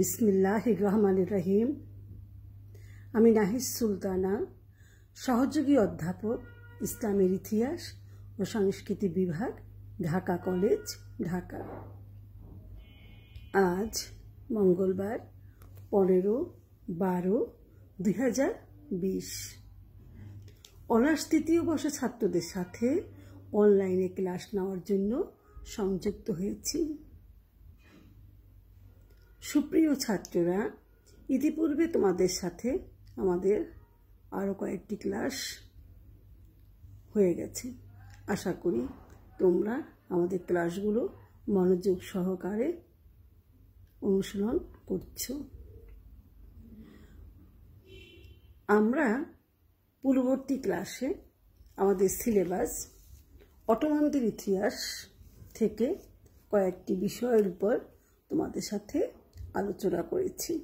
বিসমিল্লাহ রহমান রহিম আমি নাহিদ সুলতানা সহযোগী অধ্যাপক ইসলামের ইতিহাস ও সংস্কৃতি বিভাগ ঢাকা কলেজ ঢাকা আজ মঙ্গলবার পনেরো বারো দুই হাজার বিশ তৃতীয় বর্ষ ছাত্রদের সাথে অনলাইনে ক্লাস নেওয়ার জন্য সংযুক্ত হয়েছি সুপ্রিয় ছাত্ররা ইতিপূর্বে তোমাদের সাথে আমাদের আরও কয়েকটি ক্লাস হয়ে গেছে আশা করি তোমরা আমাদের ক্লাসগুলো মনোযোগ সহকারে অনুশীলন করছো আমরা পূর্ববর্তী ক্লাসে আমাদের সিলেবাস অটোমানদের ইতিহাস থেকে কয়েকটি বিষয়ের উপর তোমাদের সাথে আলোচনা করেছি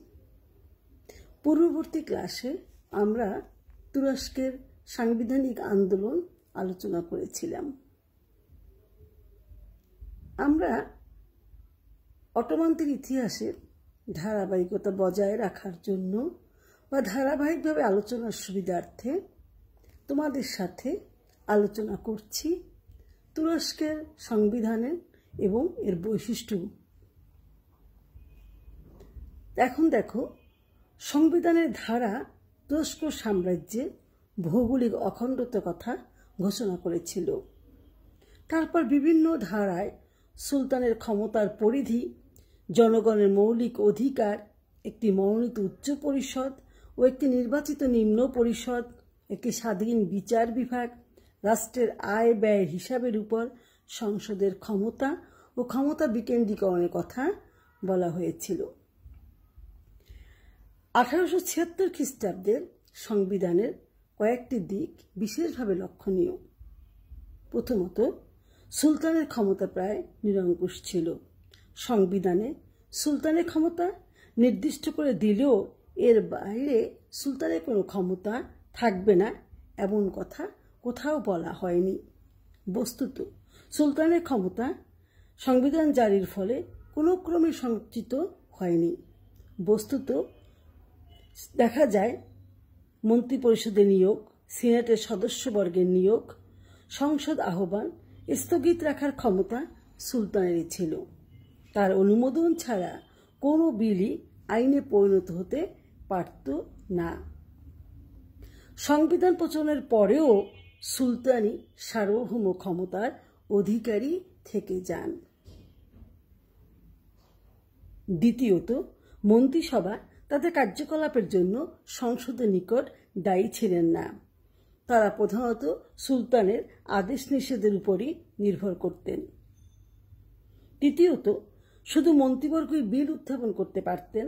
পূর্ববর্তী ক্লাসে আমরা তুরস্কের সাংবিধানিক আন্দোলন আলোচনা করেছিলাম আমরা অটোমান্তের ইতিহাসের ধারাবাহিকতা বজায় রাখার জন্য বা ধারাবাহিকভাবে আলোচনার সুবিধার্থে তোমাদের সাথে আলোচনা করছি তুরস্কের সংবিধানের এবং এর বৈশিষ্ট্য এখন দেখো সংবিধানের ধারা তুরস্ক সাম্রাজ্যে ভৌগোলিক অখণ্ডতার কথা ঘোষণা করেছিল তারপর বিভিন্ন ধারায় সুলতানের ক্ষমতার পরিধি জনগণের মৌলিক অধিকার একটি মনোনীত উচ্চ পরিষদ ও একটি নির্বাচিত নিম্ন পরিষদ একটি স্বাধীন বিচার বিভাগ রাষ্ট্রের আয় ব্যয় হিসাবের উপর সংসদের ক্ষমতা ও ক্ষমতা বিকেন্দ্রীকরণের কথা বলা হয়েছিল আঠারোশো ছিয়াত্তর খ্রিস্টাব্দের সংবিধানের কয়েকটি দিক বিশেষভাবে লক্ষণীয় প্রথমত সুলতানের ক্ষমতা প্রায় নিরঙ্কুশ ছিল সংবিধানে সুলতানের ক্ষমতা নির্দিষ্ট করে দিলেও এর বাইরে সুলতানের কোনো ক্ষমতা থাকবে না এমন কথা কোথাও বলা হয়নি বস্তুত সুলতানের ক্ষমতা সংবিধান জারির ফলে কোনো ক্রমে সংকুচিত হয়নি বস্তুত দেখা যায় মন্ত্রিপরিষদের নিয়োগ সিনেটের সদস্যবর্গের নিয়োগ সংসদ আহ্বান স্থগিত রাখার ক্ষমতা সুলতানেরই ছিল তার অনুমোদন ছাড়া কোনো বিলই আইনে পরিণত হতে পারত না সংবিধান প্রচলনের পরেও সুলতানি সার্বভৌম ক্ষমতার অধিকারী থেকে যান দ্বিতীয়ত মন্ত্রিসভা তাদের কার্যকলাপের জন্য সংসদের নিকট দায়ী ছিলেন না তারা প্রধানত সুলতানের আদেশ নিষেধের উপরই নির্ভর করতেন তৃতীয়ত শুধু মন্ত্রীবর্গই বিল উত্থাপন করতে পারতেন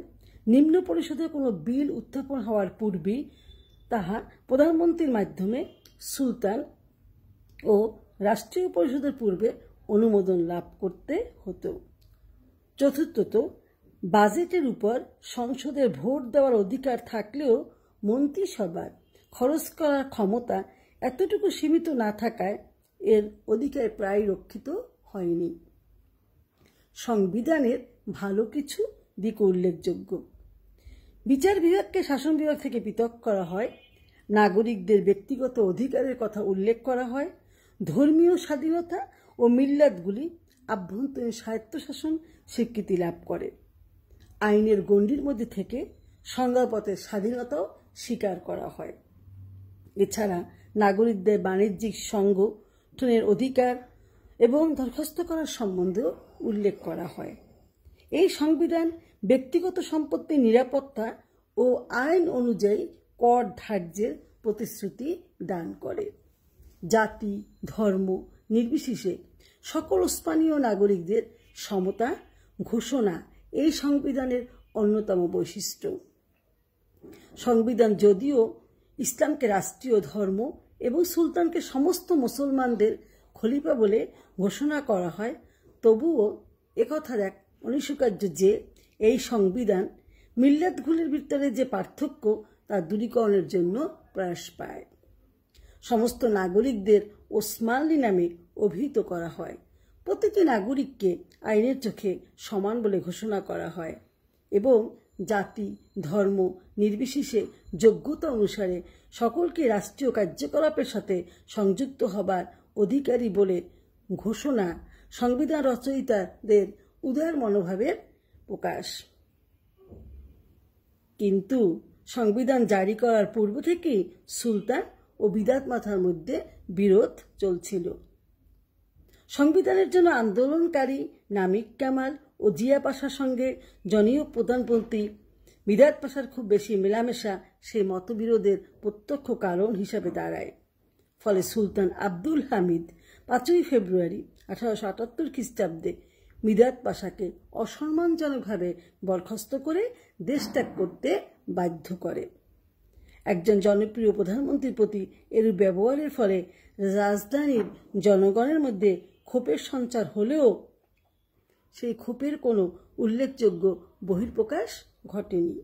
নিম্ন পরিষদে কোনো বিল উত্থাপন হওয়ার পূর্বেই তাহা প্রধানমন্ত্রীর মাধ্যমে সুলতান ও রাষ্ট্রীয় পরিষদের পূর্বে অনুমোদন লাভ করতে হতো চতুর্থত বাজেটের উপর সংসদের ভোট দেওয়ার অধিকার থাকলেও মন্ত্রিসভার খরচ করার ক্ষমতা এতটুকু সীমিত না থাকায় এর অধিকার প্রায় রক্ষিত হয়নি সংবিধানের ভালো কিছু দিক উল্লেখযোগ্য বিচার বিভাগকে শাসন বিভাগ থেকে পৃথক করা হয় নাগরিকদের ব্যক্তিগত অধিকারের কথা উল্লেখ করা হয় ধর্মীয় স্বাধীনতা ও মিল্লাতগুলি আভ্যন্তরীণ স্বায়ত্তশাসন স্বীকৃতি লাভ করে আইনের গণ্ডির মধ্যে থেকে সংজ্ঞাপথের স্বাধীনতাও স্বীকার করা হয় এছাড়া নাগরিকদের বাণিজ্যিক সংগঠনের অধিকার এবং দরখাস্ত করার সম্বন্ধেও উল্লেখ করা হয় এই সংবিধান ব্যক্তিগত সম্পত্তির নিরাপত্তা ও আইন অনুযায়ী কর ধার্যের প্রতিশ্রুতি দান করে জাতি ধর্ম নির্বিশেষে সকল স্থানীয় নাগরিকদের সমতা ঘোষণা এই সংবিধানের অন্যতম বৈশিষ্ট্য সংবিধান যদিও ইসলামকে রাষ্ট্রীয় ধর্ম এবং সুলতানকে সমস্ত মুসলমানদের খলিফা বলে ঘোষণা করা হয় তবুও একথা দেখ অনস্বীকার্য যে এই সংবিধান মিল্লাতগুলির ভিতরে যে পার্থক্য তা দূরীকরণের জন্য প্রয়াস পায় সমস্ত নাগরিকদের ওসমানলি নামে অভিহিত করা হয় প্রতিটি নাগরিককে আইনের চোখে সমান বলে ঘোষণা করা হয় এবং জাতি ধর্ম নির্বিশেষে যোগ্যতা অনুসারে সকলকে রাষ্ট্রীয় কার্যকলাপের সাথে সংযুক্ত হবার অধিকারী বলে ঘোষণা সংবিধান রচয়িতাদের উদার মনোভাবের প্রকাশ কিন্তু সংবিধান জারি করার পূর্ব থেকেই সুলতান ও বিদাত মাথার মধ্যে বিরোধ চলছিল সংবিধানের জন্য আন্দোলনকারী নামিক কামাল ও জিয়া পাশার সঙ্গে জনীয় প্রধানমন্ত্রী মিরাজ পাশার খুব বেশি মেলামেশা সেই মতবিরোধের প্রত্যক্ষ কারণ হিসাবে দাঁড়ায় ফলে সুলতান আব্দুল হামিদ পাঁচই ফেব্রুয়ারি আঠারোশো আটাত্তর খ্রিস্টাব্দে মিরাত পাশাকে অসম্মানজনকভাবে বরখাস্ত করে দেশ ত্যাগ করতে বাধ্য করে একজন জনপ্রিয় প্রধানমন্ত্রীর প্রতি এর ব্যবহারের ফলে রাজধানীর জনগণের মধ্যে ক্ষোভের সঞ্চার হলেও সেই ক্ষোভের কোনো উল্লেখযোগ্য বহির্প্রকাশ ঘটেনি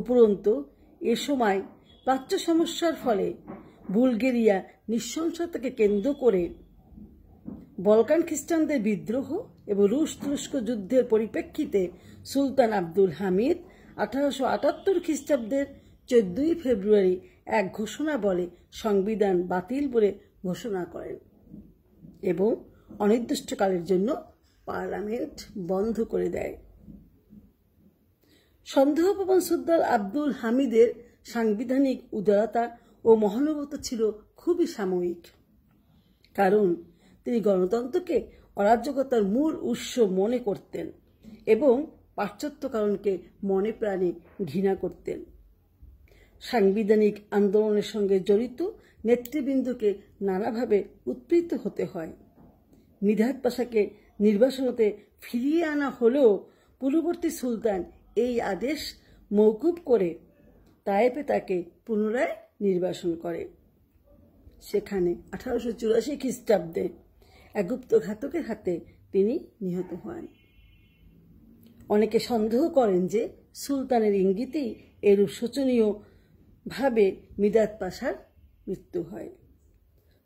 উপরন্ত এ সময় প্রাচ্য সমস্যার ফলে বুলগেরিয়া নিঃসংসতাকে কেন্দ্র করে বলকান খ্রিস্টানদের বিদ্রোহ এবং রুশ তুরস্ক যুদ্ধের পরিপ্রেক্ষিতে সুলতান আব্দুল হামিদ আঠারোশো আটাত্তর খ্রিস্টাব্দের চোদ্দই ফেব্রুয়ারি এক ঘোষণা বলে সংবিধান বাতিল বলে ঘোষণা করেন এবং অনির্দিষ্টকালের জন্য পার্লামেন্ট বন্ধ করে দেয় সন্দেহপবন সর্দার আব্দুল হামিদের সাংবিধানিক উদারতা ও মহানুভবতা ছিল খুবই সাময়িক কারণ তিনি গণতন্ত্রকে অরাজকতার মূল উৎস মনে করতেন এবং পাশ্চাত্যকরণকে মনে প্রাণে ঘৃণা করতেন সাংবিধানিক আন্দোলনের সঙ্গে জড়িত নেতৃবৃন্দকে নানাভাবে উৎপীড়িত হতে হয় মিধাত পাশাকে নির্বাসনতে ফিরিয়ে আনা হলেও পূর্ববর্তী সুলতান এই আদেশ মৌকুব করে তায়েপে তাকে পুনরায় নির্বাসন করে সেখানে আঠারোশো চুরাশি খ্রিস্টাব্দে এক ঘাতকের হাতে তিনি নিহত হন অনেকে সন্দেহ করেন যে সুলতানের ইঙ্গিতেই এরূপ শোচনীয়ভাবে মিদাত পাশার মৃত্যু হয়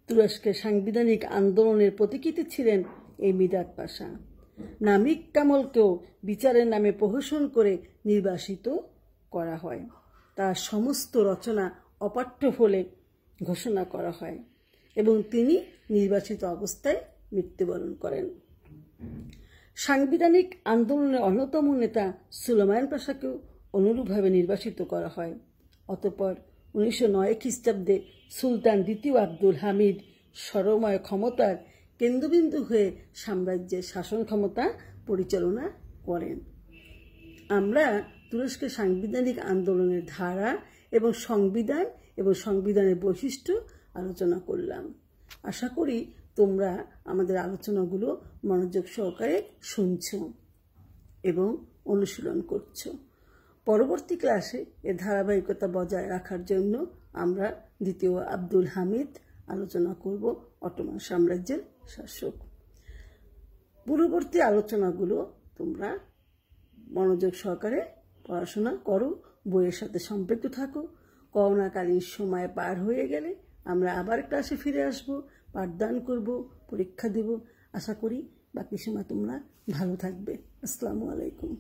তুরস্কের সাংবিধানিক আন্দোলনের প্রতীকীতে ছিলেন এই মিদাত পাশা নামিক কামলকেও বিচারের নামে প্রহসন করে নির্বাসিত করা হয় তার সমস্ত রচনা অপাঠ্য ফলে ঘোষণা করা হয় এবং তিনি নির্বাচিত অবস্থায় মৃত্যুবরণ করেন সাংবিধানিক আন্দোলনের অন্যতম নেতা সুলমায়ন পাশাকেও অনুরূপভাবে নির্বাসিত করা হয় অতপর উনিশশো নয় খ্রিস্টাব্দে সুলতান দ্বিতীয় আব্দুল হামিদ সরময় ক্ষমতার কেন্দ্রবিন্দু হয়ে সাম্রাজ্যের শাসন ক্ষমতা পরিচালনা করেন আমরা তুরস্কের সাংবিধানিক আন্দোলনের ধারা এবং সংবিধান এবং সংবিধানের বৈশিষ্ট্য আলোচনা করলাম আশা করি তোমরা আমাদের আলোচনাগুলো মনোযোগ সহকারে শুনছ এবং অনুশীলন করছো পরবর্তী ক্লাসে এ ধারাবাহিকতা বজায় রাখার জন্য আমরা দ্বিতীয় আব্দুল হামিদ আলোচনা করব অটোমান সাম্রাজ্যের শাসক পূর্ববর্তী আলোচনাগুলো তোমরা মনোযোগ সহকারে পড়াশোনা করো বইয়ের সাথে সম্পৃক্ত থাকো করোনাকালীন সময় পার হয়ে গেলে আমরা আবার ক্লাসে ফিরে আসব পাঠদান করব পরীক্ষা দেব আশা করি বাকি সময় তোমরা ভালো থাকবে আসসালামু আলাইকুম